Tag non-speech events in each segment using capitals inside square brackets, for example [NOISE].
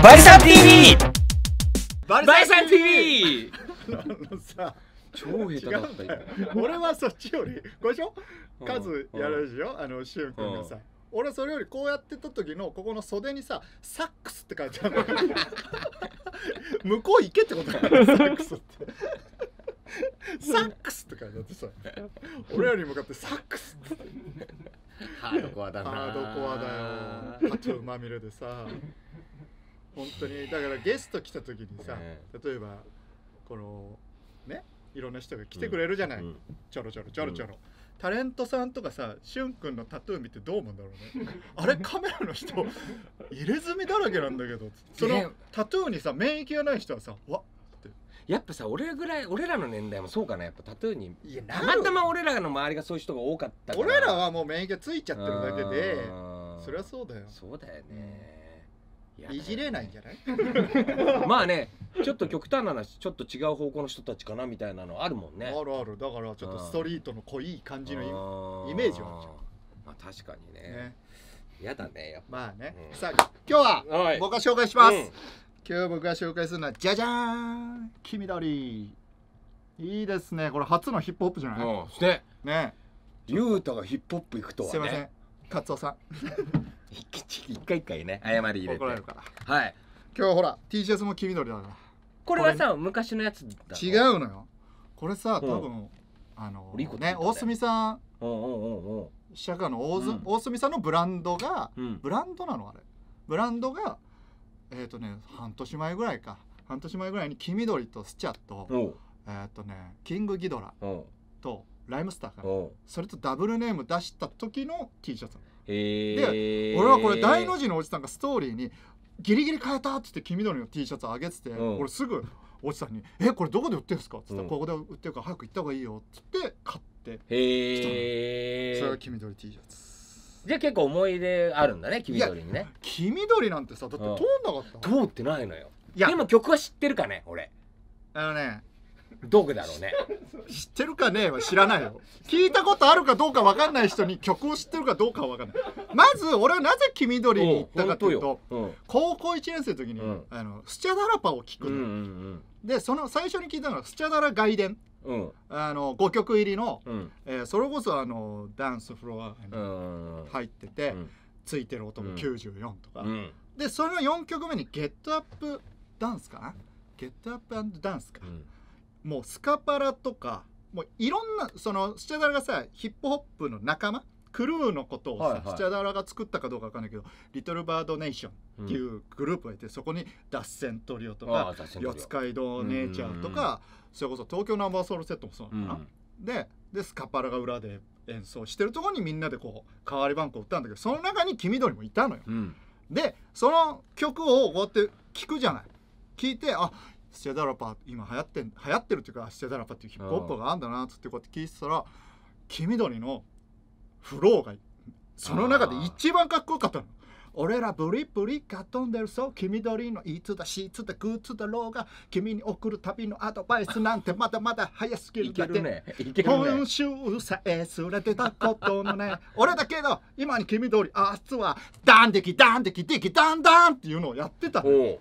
バイサン TV! バリサン TV! あのさ超下手だった俺はそっちよりこれでしょ数やるでしょあのしゅんくんがさ俺それよりこうやってた時のここの袖にさサックスって書いてある [LAUGHS] 向こう行けってことだサックスってサックスって書いてあってさ俺らに向かってサックスってハードコアだなハードコアだよタトゥーまみれでさ本当にだからゲスト来た時にさ、ね、例えばこのねいろんな人が来てくれるじゃない、うん、ちょろちょろちょろちょろ、うん、タレントさんとかさしゅんくんのタトゥー見てどう思うんだろうねあれカメラの人入れ墨だらけなんだけどそのタトゥーにさ免疫がない人はさわやっぱさ俺ぐらい俺らの年代もそうかなやっぱタトゥーにいやたまたま俺らの周りがそういう人が多かったから俺らはもう免疫がついちゃってるだけでそりゃそうだよそうだよね、いじれないんじゃない [LAUGHS] まあねちょっと極端な話ちょっと違う方向の人たちかなみたいなのあるもんねあるあるだからちょっとストリートの濃い感じのイメージはあるじゃんまあ確かにねねやだねやまあね、うん、さあ今日は僕が紹介します、うん、今日僕が紹介するのはじゃじゃーん黄緑いいですねこれ初のヒップホップじゃないねねゆうたがヒップホップ行くとはねすいませんカツオさん一回一回ね謝り入れてはい今日ほら T シャツも黄緑だからこれはさ昔のやつ違うのよこれさ多分あのね大隅さん社会の大隅さんのブランドがブランドなのあれブランドがえっとね半年前ぐらいか半年前ぐらいに黄緑とスチャとえっとねキングギドラとライムスターからそれとダブルネーム出した時の T シャツで俺はこれ大の字のおじさんがストーリーに「ギリギリ変えた」っつって黄緑の T シャツあげてて、うん、俺すぐおじさんに「えこれどこで売ってるんですか?」っつって、うん、ここで売ってるから早く行った方がいいよ」っつって買ってへえそれが黄緑 T シャツ。じゃ結構思い出あるんだね黄緑にね黄緑なんてさだって通んなかった、うん、通ってないのよでも曲は知ってるかね俺あのね道具だろうね [LAUGHS] 知ってるかねえは知らないよ聞いたことあるかどうか分かんない人に曲を知ってるかどうかは分かんないまず俺はなぜ黄緑に行ったかというと、高校1年生の時に、あのスチャダラパを聴くでその最初に聞いたのはスチャダラ外伝、あの5曲入りの、えそれこそあのダンスフロアに入ってて、ついてる音も94とか、でその4曲目に「ゲットアップダンス」かな「ゲットアップダンスか」、もうスカパラとかもういろんなそのスチャダラがさヒップホップの仲間クルーのことをさ、はいはい、スチャダラが作ったかどうかわかんないけど「リトルバードネーション」っていうグループがいて、うん、そこに「脱線トリオ」とか「四街道ネイチャー」とかそれこそ東京ナンバーソロセットもそうなのかな。うん、ででスカパラが裏で演奏してるとこにみんなでこう代わり番号をったんだけどその中に黄緑もいたのよ。うん、でその曲をこうやって聴くじゃない。聞いてあスチェダラパ今流行って流行ってるっていうかスチェダラパっていうヒップホップがあんだなっつってこうやって聞いてたら黄緑のフローがその中で一番かっこよかったの俺らブリブリが飛んでるぞ黄緑のいつだしつだグッズだろうが君に送る旅のアドバイスなんてまだまだ早すぎるだけね今週さえすれてたことのね [LAUGHS] 俺だけど今に黄緑あいはダンデキダンデキデキダンダンっていうのをやってた、ね、めっ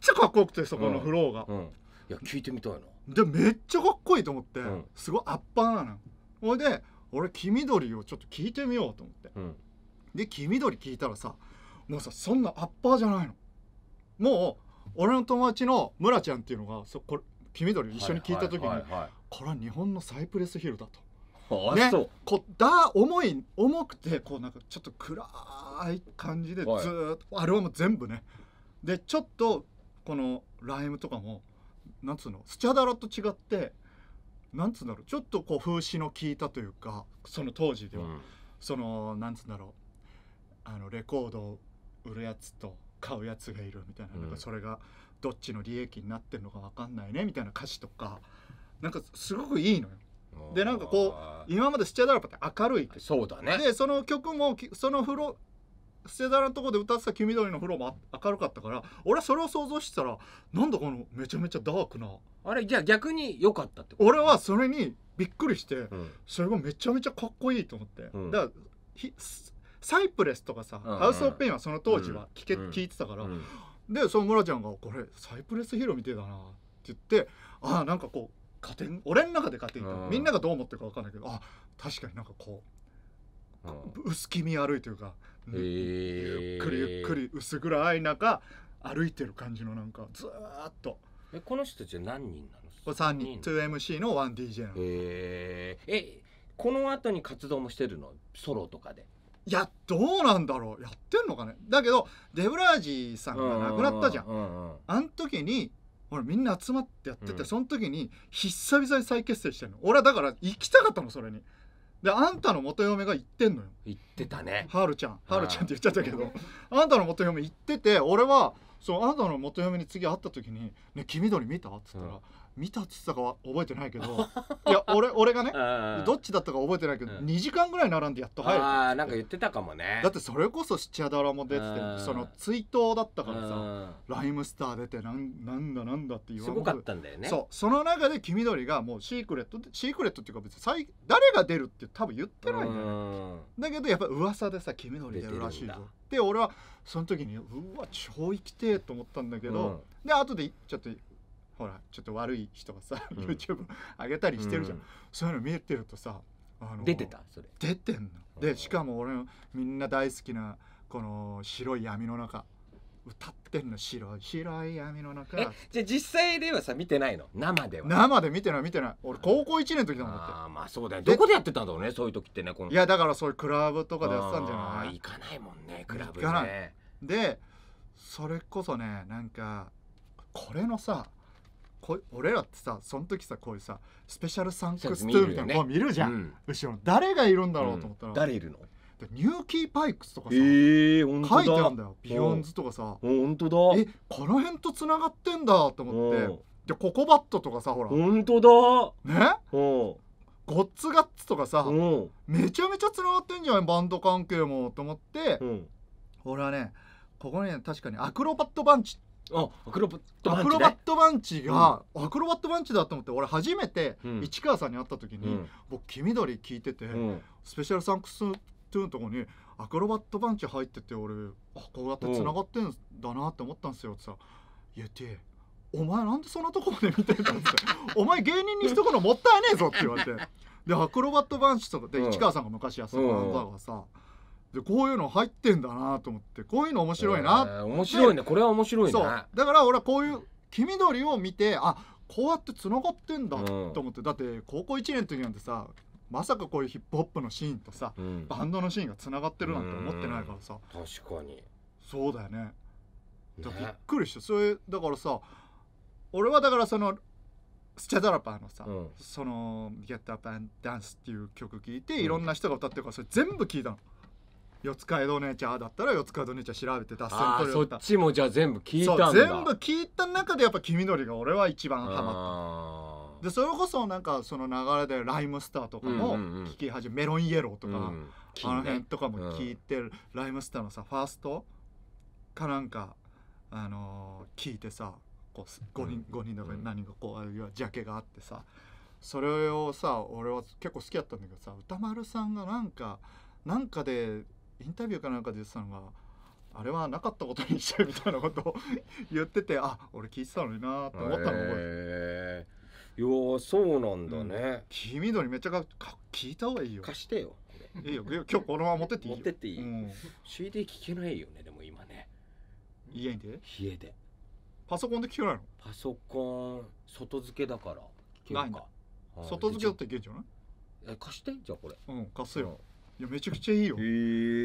ちゃかっこよくてそこのフローが、うんうん、いや聞いてみたいなでめっちゃかっこいいと思って、うん、すごいアッパーなのほいで俺黄緑をちょっと聞いてみようと思って、で黄緑聞いたらさもうさそんなアッパーじゃないのもう俺の友達の村ちゃんっていうのがそこ黄緑一緒に聞いた時に、はいこれは日本のサイプレスヒルだと。ね、こだ重い重くてこうなんかちょっと暗い感じでずっと、はい、アルバム全部ねでちょっとこのライムとかもなんつうのスチャダラと違ってなんつうんだろうちょっとこう風刺の効いたというかその当時では、うん、そのなんつうんだろうあのレコードを売るやつと買うやつがいるみたいな,、なんかそれがどっちの利益になってるのか分かんないねみたいな歌詞とかなんかすごくいいのよ。でなんかこう今までスチャダラパって明るいそうだねでその曲もその風呂スチャダラのとこで歌ってた「黄緑の風呂」も明るかったから俺はそれを想像してたらなんだこのめちゃめちゃダークなあれじゃあ逆に良かったってこと俺はそれにびっくりして、うん、それがめちゃめちゃかっこいいと思って、うん、だからひサイプレスとかさ、ハウス・オブ・ペインはその当時は聞け、聞いてたから、でその村ちゃんが「これサイプレス・ヒーローみてえだな」って言ってああなんかこう加点俺の中で加点みんながどう思ってるか分かんないけどあ確かになんかこう薄気味悪いというか、うん、ゆっくりゆっくり薄暗い中歩いてる感じのなんかずっとえこの人たちは何人なの3人 2MC の 1DJ なのえー、えこの後に活動もしてるのソロとかでいやどうなんだろうやってんのかねだけどデブラージさんが亡くなったじゃん、うんうん、あの時にらみんな集まってやってて、うん、その時に久々に再結成してんの俺はだから行きたかったのそれにであんたの元嫁が行ってんのよ行ってたねはるちゃんはるちゃんって言っちゃったけどあんたの元嫁行ってて俺はそうあなたの元嫁に次会った時に「ね黄緑見た?」っつったら「見たっつったかは覚えてないけど [LAUGHS] いや俺俺がねどっちだったか覚えてないけど、うん、2時間ぐらい並んでやっと入るあなんか言ってたかもねだってそれこそシチアダラも出ててその追悼だったからさライムスター出てなんなんだなんだって言われてすごかったんだよねそうその中で黄緑がもうシークレットシークレットっていうか別に誰が出るって多分言ってないんだよねだけどやっぱ噂でさ黄緑出るらしいぞで俺はその時にうわ超行きてえと思ったんだけど、うん、で後でちょっとほらちょっと悪い人がさ、うん、YouTube 上げたりしてるじゃん、うん、そういうの見えてるとさあの出てたそれ出てんのでしかも俺のみんな大好きなこの白い闇の中歌ってんの白い白い闇の中じゃあ実際ではさ見てないの生では生で見てない見てない俺高校1年の時だもんああまあそうだよどこでやってたんだろうねそういう時ってねこのいやだからそういうクラブとかでやってたんじゃない行かないもんねクラブね行かないでそれこそねなんかこれのさこ俺らってさその時さこういうさスペシャルサンクス2ーみたいなの見るじゃん、うん後ろ誰がいるんだろうと思ったら、誰いるのでニューキー・パイクスとかさ、えー、本書いてあるんだよビヨンズとかさ本当だえこの辺とつながってんだと思ってでココバットとかさほら本当だねうんゴッツガッツとかさめちゃめちゃつながってんじゃんバンド関係もと思って、うん、俺はねここにね確かにアクロバットバンチあアクロバットバンチ、ね、アクロバットバンチが、うん、アクロバットバンチだと思って俺初めて市川さんに会った時に、うん、僕「黄緑」聞いてて、スペシャルサンクストゥーンとこにアクロバットバンチ入ってて俺あこうやってつながってんだなって思ったんですよってさ言ってお前なんでそんなとこまで見てるかって [LAUGHS] お前芸人にしとくのもったいねえぞって言われてでアクロバットバンチとかで市川さんが昔やってたのンがさ、うんでこういうの入ってんだなと思ってこういうの面白いな面白いねこれは面白いねそうだから俺はこういう黄緑を見てあこうやってつながってんだと思って、うん、だって高校1年の時なんてさまさかこういうヒップホップのシーンとさ、うん、バンドのシーンがつながってるなんて思ってないからさ確かにそうだよねびっくりした、うそれだからさ俺はだからそのスチャダラパーのさ、うん、その「Get Up and Dance」っていう曲聴いていろんな人が歌ってるからそれ全部聴いたの。四街道姉ちゃんだったら四街道姉ちゃん調べて脱線取れそっちもじゃあ全部聞いたんだ全部聞いた中でやっぱ黄緑が俺は一番ハマったでそれこそなんかその流れでライムスターとかも聞き始め、うんうん、メロンイエローとか、うん、あの辺とかも聞いてる、うん、ライムスターのさファーストかなんかあのー、聞いてさこう5人5人とか何かこう、いうん、ジャケがあってさそれをさ俺は結構好きだったんだけどさ歌丸さんがなんかなんかでインタビューかなんかで言ってたのがあれはなかったことにしちゃうみたいなことを [LAUGHS] 言っててあ俺聞いてたのになと思ったの覚えていやそうなんだね、うん、黄緑めっちゃかか聞いた方がいいよ貸してよいいよ今日このまま持ってっていいよ持ってっていい、うん、CD 聞けないよねでも今ね家で家でパソコンで聞けないのパソコン外付けだから聞けるか、い、外付けだったらいけんじゃないえ貸してじゃあこれうん貸すよ、うんいやめちゃくちゃいいよへえ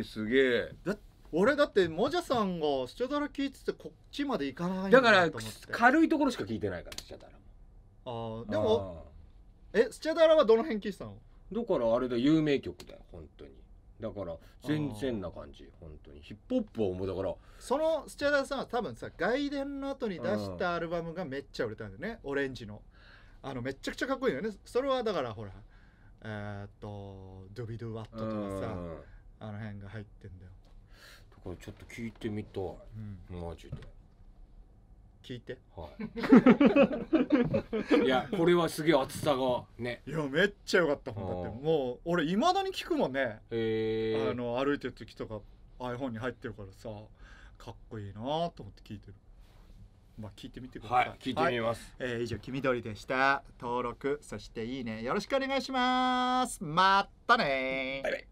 ー、すげえだ俺だってもじゃさんがスチャダラ聞いててこっちまで行かないだから軽いところしか聞いてないからスチャダラああでもえスチャダラはどの辺聞いてたのだからあれだ有名曲だよ本当にだから全然な感じ本当にヒップホップは思うだからそのスチャダラさんは多分さ外伝の後に出したアルバムがめっちゃ売れたんだよねオレンジのあのめちゃくちゃかっこいいよねそれはだからほらえー、っとドビドゥワットとかさ、うんあの辺が入ってんだよだからちょっと聞いてみたい、マジで聞いてはいいやこれはすげえ厚さがねいやめっちゃ良かった本だってもう俺いまだに聞くもんねへあの歩いてる時とか iPhone に入ってるからさかっこいいなと思って聞いてるまあ、聞いてみてください、はい、聞いてみます、はい、えー、以上黄緑でした登録そしていいねよろしくお願いしますまたねバイバイ